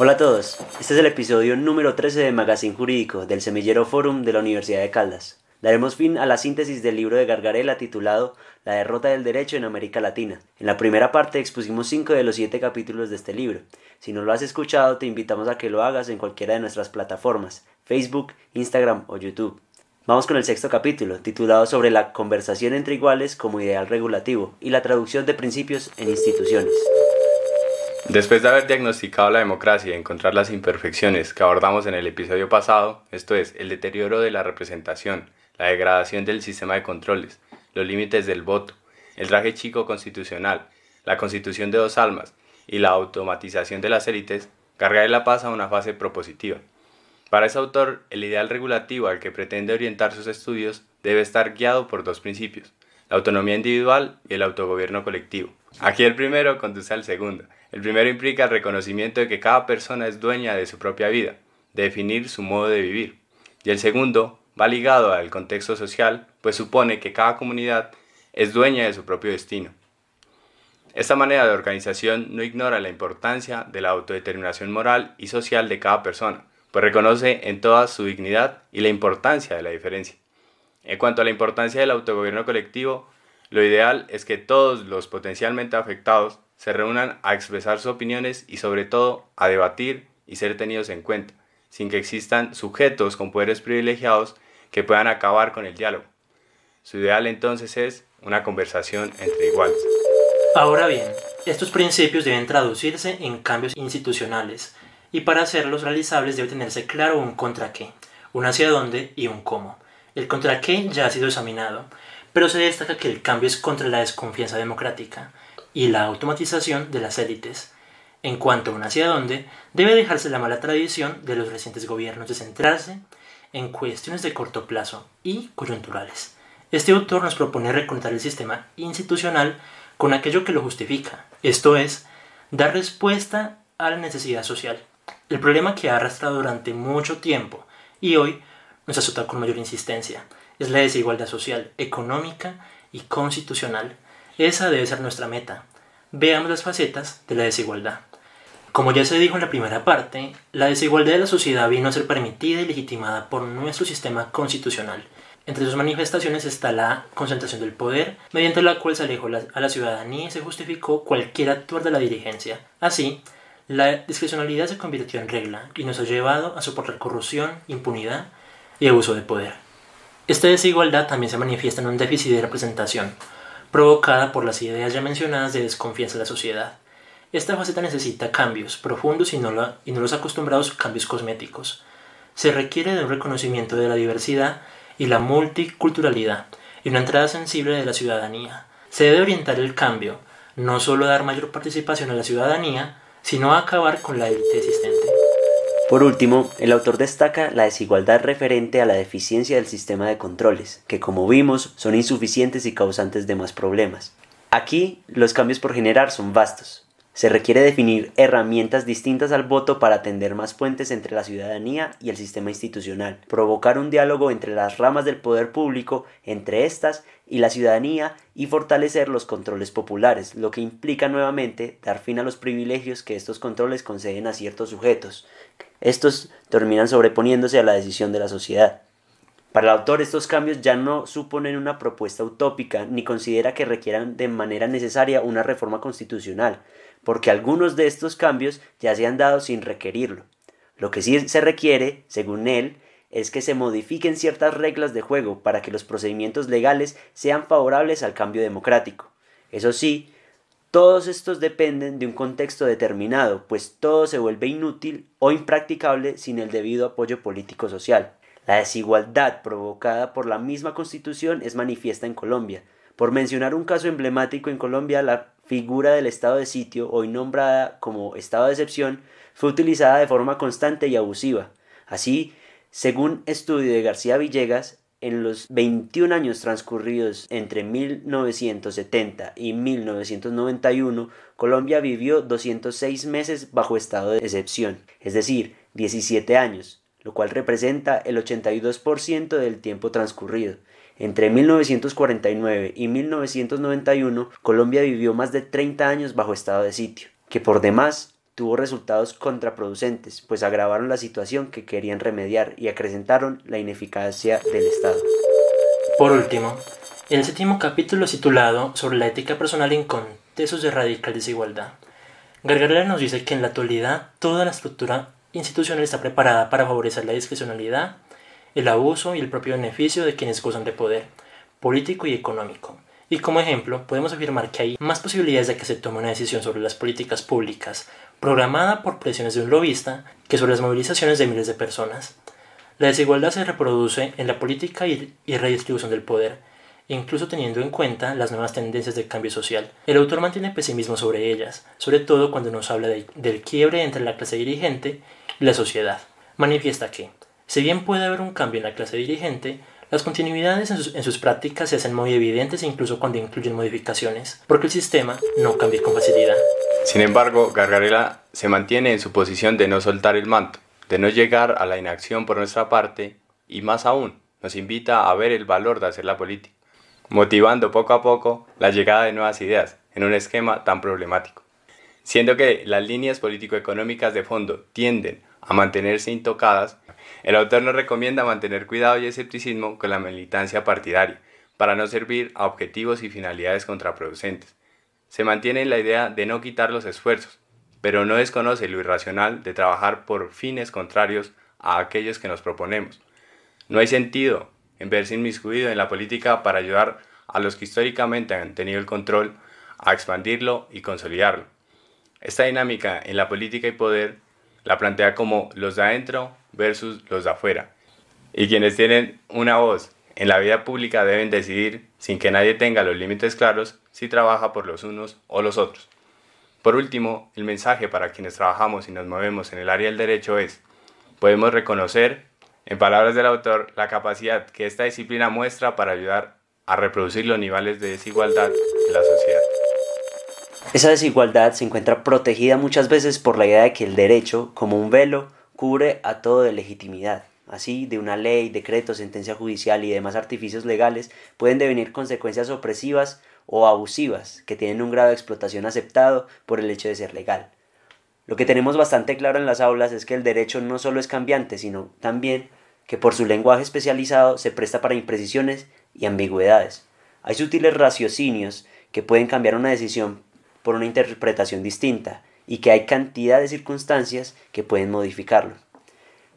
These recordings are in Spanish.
Hola a todos, este es el episodio número 13 de Magazine Jurídico del Semillero Forum de la Universidad de Caldas. Daremos fin a la síntesis del libro de Gargarela titulado La derrota del derecho en América Latina. En la primera parte expusimos cinco de los siete capítulos de este libro. Si no lo has escuchado, te invitamos a que lo hagas en cualquiera de nuestras plataformas, Facebook, Instagram o YouTube. Vamos con el sexto capítulo, titulado sobre la conversación entre iguales como ideal regulativo y la traducción de principios en instituciones. Después de haber diagnosticado la democracia y encontrar las imperfecciones que abordamos en el episodio pasado, esto es, el deterioro de la representación, la degradación del sistema de controles, los límites del voto, el traje chico constitucional, la constitución de dos almas y la automatización de las élites, de la paz a una fase propositiva. Para ese autor, el ideal regulativo al que pretende orientar sus estudios debe estar guiado por dos principios, la autonomía individual y el autogobierno colectivo. Aquí el primero conduce al segundo, el primero implica el reconocimiento de que cada persona es dueña de su propia vida, de definir su modo de vivir. Y el segundo va ligado al contexto social, pues supone que cada comunidad es dueña de su propio destino. Esta manera de organización no ignora la importancia de la autodeterminación moral y social de cada persona, pues reconoce en toda su dignidad y la importancia de la diferencia. En cuanto a la importancia del autogobierno colectivo, lo ideal es que todos los potencialmente afectados se reúnan a expresar sus opiniones y sobre todo a debatir y ser tenidos en cuenta, sin que existan sujetos con poderes privilegiados que puedan acabar con el diálogo. Su ideal entonces es una conversación entre iguales. Ahora bien, estos principios deben traducirse en cambios institucionales y para hacerlos realizables debe tenerse claro un contra qué, un hacia dónde y un cómo. El contra qué ya ha sido examinado, pero se destaca que el cambio es contra la desconfianza democrática, y la automatización de las élites. En cuanto a un hacia dónde, debe dejarse la mala tradición de los recientes gobiernos de centrarse en cuestiones de corto plazo y coyunturales. Este autor nos propone reconectar el sistema institucional con aquello que lo justifica, esto es, dar respuesta a la necesidad social, el problema que ha arrastrado durante mucho tiempo y hoy nos azota con mayor insistencia, es la desigualdad social, económica y constitucional esa debe ser nuestra meta. Veamos las facetas de la desigualdad. Como ya se dijo en la primera parte, la desigualdad de la sociedad vino a ser permitida y legitimada por nuestro sistema constitucional. Entre sus manifestaciones está la concentración del poder, mediante la cual se alejó a la ciudadanía y se justificó cualquier actuar de la dirigencia. Así, la discrecionalidad se convirtió en regla y nos ha llevado a soportar corrupción, impunidad y abuso de poder. Esta desigualdad también se manifiesta en un déficit de representación, provocada por las ideas ya mencionadas de desconfianza en la sociedad. Esta faceta necesita cambios profundos y no, los acostumbrados cambios cosméticos. Se requiere de un reconocimiento de la diversidad y la multiculturalidad y una entrada sensible de la ciudadanía. Se debe orientar el cambio, no solo a dar mayor participación a la ciudadanía, sino a acabar con la élite por último, el autor destaca la desigualdad referente a la deficiencia del sistema de controles, que como vimos son insuficientes y causantes de más problemas. Aquí los cambios por generar son vastos, se requiere definir herramientas distintas al voto para atender más puentes entre la ciudadanía y el sistema institucional, provocar un diálogo entre las ramas del poder público, entre éstas y la ciudadanía, y fortalecer los controles populares, lo que implica nuevamente dar fin a los privilegios que estos controles conceden a ciertos sujetos. Estos terminan sobreponiéndose a la decisión de la sociedad. Para el autor, estos cambios ya no suponen una propuesta utópica ni considera que requieran de manera necesaria una reforma constitucional, porque algunos de estos cambios ya se han dado sin requerirlo. Lo que sí se requiere, según él, es que se modifiquen ciertas reglas de juego para que los procedimientos legales sean favorables al cambio democrático. Eso sí, todos estos dependen de un contexto determinado, pues todo se vuelve inútil o impracticable sin el debido apoyo político-social. La desigualdad provocada por la misma constitución es manifiesta en Colombia. Por mencionar un caso emblemático en Colombia, la figura del estado de sitio, hoy nombrada como estado de excepción, fue utilizada de forma constante y abusiva. Así, según estudio de García Villegas, en los 21 años transcurridos entre 1970 y 1991, Colombia vivió 206 meses bajo estado de excepción, es decir, 17 años, lo cual representa el 82% del tiempo transcurrido. Entre 1949 y 1991, Colombia vivió más de 30 años bajo estado de sitio, que por demás tuvo resultados contraproducentes, pues agravaron la situación que querían remediar y acrecentaron la ineficacia del Estado. Por último, el séptimo capítulo titulado Sobre la ética personal en contextos de radical desigualdad. Gargarella nos dice que en la actualidad toda la estructura institucional está preparada para favorecer la discrecionalidad, el abuso y el propio beneficio de quienes gozan de poder político y económico. Y como ejemplo, podemos afirmar que hay más posibilidades de que se tome una decisión sobre las políticas públicas programada por presiones de un lobista que sobre las movilizaciones de miles de personas. La desigualdad se reproduce en la política y, redistribución del poder, incluso teniendo en cuenta las nuevas tendencias del cambio social. El autor mantiene pesimismo sobre ellas, sobre todo cuando nos habla del quiebre entre la clase dirigente y la sociedad. Manifiesta que, si bien puede haber un cambio en la clase dirigente, las continuidades en sus, en sus, prácticas se hacen muy evidentes incluso cuando incluyen modificaciones, porque el sistema no cambia con facilidad. Sin embargo, Gargarela se mantiene en su posición de no soltar el manto, de no llegar a la inacción por nuestra parte, y más aún, nos invita a ver el valor de hacer la política motivando poco a poco la llegada de nuevas ideas en un esquema tan problemático. Siendo que las líneas político-económicas de fondo tienden a mantenerse intocadas, el autor nos recomienda mantener cuidado y escepticismo con la militancia partidaria, para no servir a objetivos y finalidades contraproducentes. Se mantiene la idea de no quitar los esfuerzos, pero no desconoce lo irracional de trabajar por fines contrarios a aquellos que nos proponemos. No hay sentido en verse inmiscuido en la política para ayudar a los que históricamente han tenido el control a expandirlo y consolidarlo. Esta dinámica en la política y poder la plantea como los de adentro versus los de afuera. Y quienes tienen una voz en la vida pública deben decidir, sin que nadie tenga los límites claros, si trabaja por los unos o los otros. Por último, el mensaje para quienes trabajamos y nos movemos en el área del derecho es, podemos reconocer en palabras del autor, la capacidad que esta disciplina muestra para ayudar a reproducir los niveles de desigualdad en la sociedad. Esa desigualdad se encuentra protegida muchas veces por la idea de que el derecho, como un velo, cubre a todo de legitimidad. Así, de una ley, decreto, sentencia judicial y demás artificios legales pueden devenir consecuencias opresivas o abusivas que tienen un grado de explotación aceptado por el hecho de ser legal. Lo que tenemos bastante claro en las aulas es que el derecho no solo es cambiante, sino también que por su lenguaje especializado se presta para imprecisiones y ambigüedades. Hay sutiles raciocinios que pueden cambiar una decisión por una interpretación distinta y que hay cantidad de circunstancias que pueden modificarlo.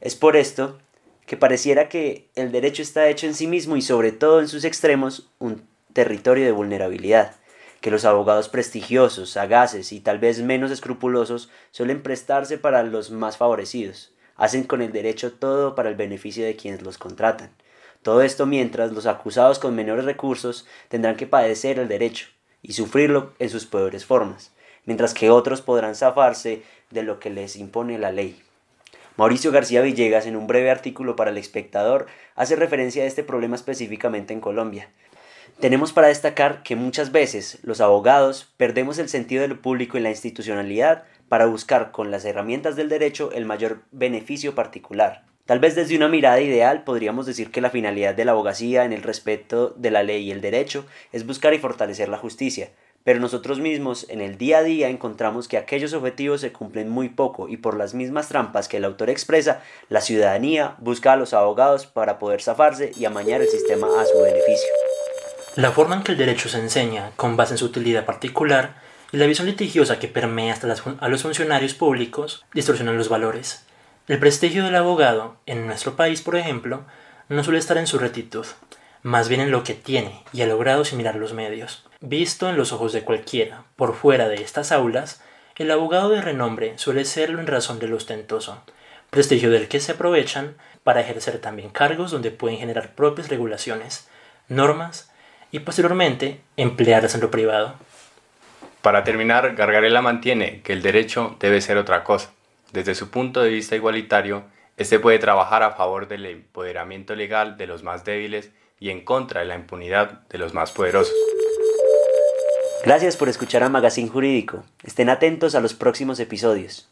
Es por esto que pareciera que el derecho está hecho en sí mismo y sobre todo en sus extremos un territorio de vulnerabilidad, que los abogados prestigiosos, sagaces y tal vez menos escrupulosos suelen prestarse para los más favorecidos hacen con el derecho todo para el beneficio de quienes los contratan. Todo esto mientras los acusados con menores recursos tendrán que padecer el derecho y sufrirlo en sus peores formas, mientras que otros podrán zafarse de lo que les impone la ley. Mauricio García Villegas, en un breve artículo para El Espectador, hace referencia a este problema específicamente en Colombia. Tenemos para destacar que muchas veces los abogados perdemos el sentido de lo público y la institucionalidad para buscar con las herramientas del derecho el mayor beneficio particular. Tal vez desde una mirada ideal podríamos decir que la finalidad de la abogacía en el respeto de la ley y el derecho es buscar y fortalecer la justicia, pero nosotros mismos en el día a día encontramos que aquellos objetivos se cumplen muy poco y por las mismas trampas que el autor expresa, la ciudadanía busca a los abogados para poder zafarse y amañar el sistema a su beneficio. La forma en que el derecho se enseña, con base en su utilidad particular, la visión litigiosa que permea hasta a los funcionarios públicos distorsiona los valores. El prestigio del abogado, en nuestro país, por ejemplo, no suele estar en su retitud, más bien en lo que tiene y ha logrado sin los medios. Visto en los ojos de cualquiera, por fuera de estas aulas, el abogado de renombre suele serlo en razón de lo ostentoso, prestigio del que se aprovechan para ejercer también cargos donde pueden generar propias regulaciones, normas y posteriormente emplearlas en lo privado. Para terminar, Gargarella mantiene que el derecho debe ser otra cosa. Desde su punto de vista igualitario, este puede trabajar a favor del empoderamiento legal de los más débiles y en contra de la impunidad de los más poderosos. Gracias por escuchar a Magazine Jurídico. Estén atentos a los próximos episodios.